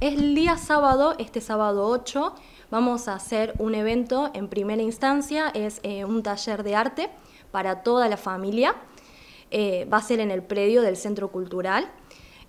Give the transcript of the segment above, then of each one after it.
Es El día sábado, este sábado 8, vamos a hacer un evento en primera instancia, es eh, un taller de arte para toda la familia. Eh, va a ser en el predio del Centro Cultural,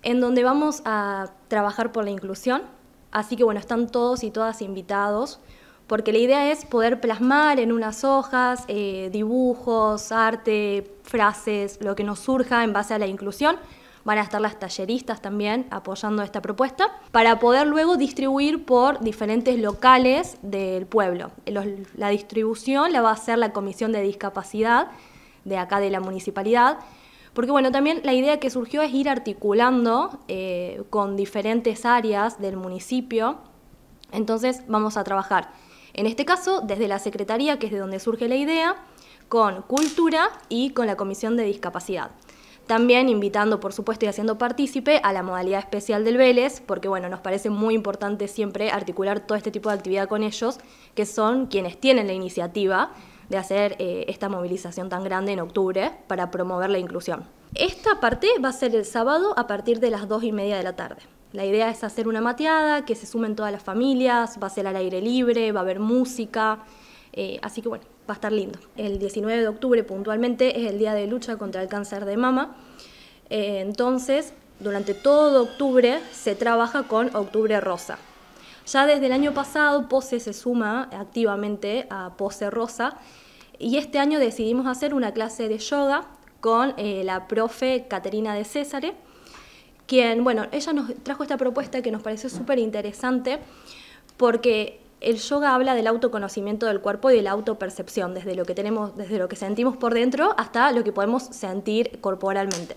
en donde vamos a trabajar por la inclusión. Así que bueno, están todos y todas invitados, porque la idea es poder plasmar en unas hojas eh, dibujos, arte, frases, lo que nos surja en base a la inclusión van a estar las talleristas también apoyando esta propuesta, para poder luego distribuir por diferentes locales del pueblo. la distribución la va a hacer la Comisión de Discapacidad de acá de la municipalidad, porque bueno, también la idea que surgió es ir articulando eh, con diferentes áreas del municipio, entonces vamos a trabajar. En este caso, desde la Secretaría, que es de donde surge la idea, con Cultura y con la Comisión de Discapacidad. También invitando, por supuesto, y haciendo partícipe a la modalidad especial del Vélez, porque bueno, nos parece muy importante siempre articular todo este tipo de actividad con ellos, que son quienes tienen la iniciativa de hacer eh, esta movilización tan grande en octubre para promover la inclusión. Esta parte va a ser el sábado a partir de las dos y media de la tarde. La idea es hacer una mateada, que se sumen todas las familias, va a ser al aire libre, va a haber música, eh, así que bueno, va a estar lindo. El 19 de octubre puntualmente es el día de lucha contra el cáncer de mama. Eh, entonces, durante todo octubre se trabaja con Octubre Rosa. Ya desde el año pasado POSE se suma activamente a POSE Rosa y este año decidimos hacer una clase de yoga con eh, la profe Caterina de Césare, quien, bueno, ella nos trajo esta propuesta que nos pareció súper interesante porque el yoga habla del autoconocimiento del cuerpo y de la autopercepción, desde lo que tenemos, desde lo que sentimos por dentro hasta lo que podemos sentir corporalmente.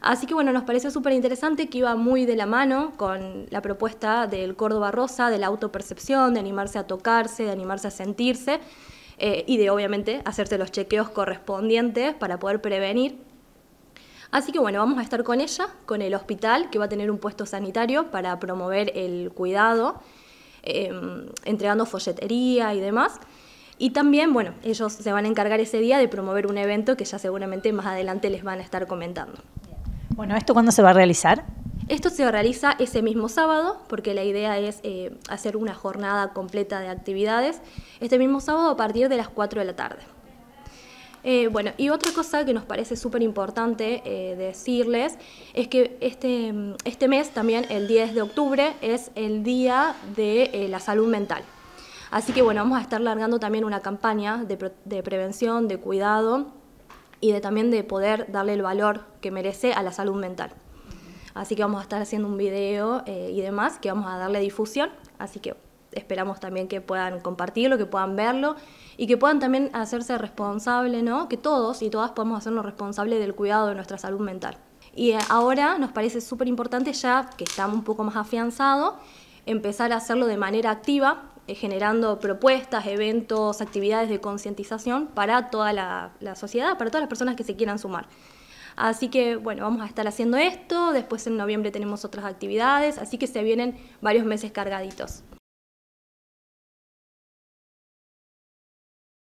Así que bueno, nos pareció súper interesante que iba muy de la mano con la propuesta del Córdoba Rosa, de la autopercepción, de animarse a tocarse, de animarse a sentirse eh, y de obviamente hacerse los chequeos correspondientes para poder prevenir. Así que bueno, vamos a estar con ella, con el hospital que va a tener un puesto sanitario para promover el cuidado Em, entregando folletería y demás. Y también, bueno, ellos se van a encargar ese día de promover un evento que ya seguramente más adelante les van a estar comentando. Bueno, ¿esto cuándo se va a realizar? Esto se realiza ese mismo sábado, porque la idea es eh, hacer una jornada completa de actividades, este mismo sábado a partir de las 4 de la tarde. Eh, bueno, y otra cosa que nos parece súper importante eh, decirles es que este, este mes, también el 10 de octubre, es el Día de eh, la Salud Mental. Así que bueno, vamos a estar largando también una campaña de, de prevención, de cuidado y de también de poder darle el valor que merece a la salud mental. Así que vamos a estar haciendo un video y demás que vamos a darle difusión. Así que esperamos también que puedan compartirlo, que puedan verlo y que puedan también hacerse responsable, ¿no? Que todos y todas podamos hacernos responsables del cuidado de nuestra salud mental. Y eh, ahora nos parece súper importante, ya que estamos un poco más afianzados, empezar a hacerlo de manera activa, eh, generando propuestas, eventos, actividades de concientización para toda la, la sociedad, para todas las personas que se quieran sumar. Así que bueno, vamos a estar haciendo esto, después en noviembre tenemos otras actividades, así que se vienen varios meses cargaditos.